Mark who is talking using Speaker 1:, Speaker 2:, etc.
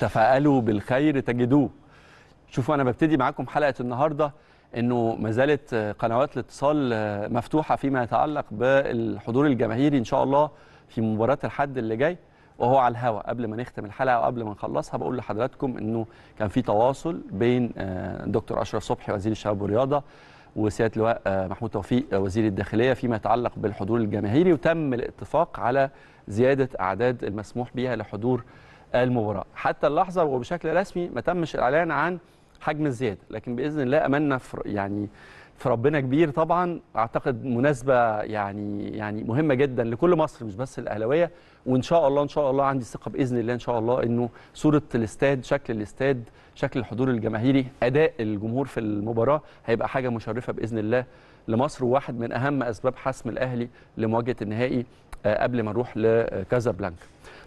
Speaker 1: تفاءلوا بالخير تجدوه شوفوا انا ببتدي معاكم حلقه النهارده انه ما زالت قنوات الاتصال مفتوحه فيما يتعلق بالحضور الجماهيري ان شاء الله في مباراه الحد اللي جاي وهو على الهواء قبل ما نختم الحلقه وقبل ما نخلصها بقول لحضراتكم انه كان في تواصل بين آه، دكتور اشرف صبحي وزير الشباب والرياضه وسياده اللواء آه، محمود توفيق آه، وزير الداخليه فيما يتعلق بالحضور الجماهيري وتم الاتفاق على زياده اعداد المسموح بها لحضور المباراه حتى اللحظه وبشكل رسمي ما تمش الاعلان عن حجم الزياده لكن باذن الله املنا في يعني في ربنا كبير طبعا اعتقد مناسبه يعني يعني مهمه جدا لكل مصر مش بس الاهلاويه وان شاء الله ان شاء الله عندي ثقه باذن الله ان شاء الله انه صوره الاستاد شكل الاستاد شكل الحضور الجماهيري اداء الجمهور في المباراه هيبقى حاجه مشرفه باذن الله لمصر وواحد من اهم اسباب حسم الاهلي لمواجهه النهائي آه، قبل ما نروح لكازابلانكا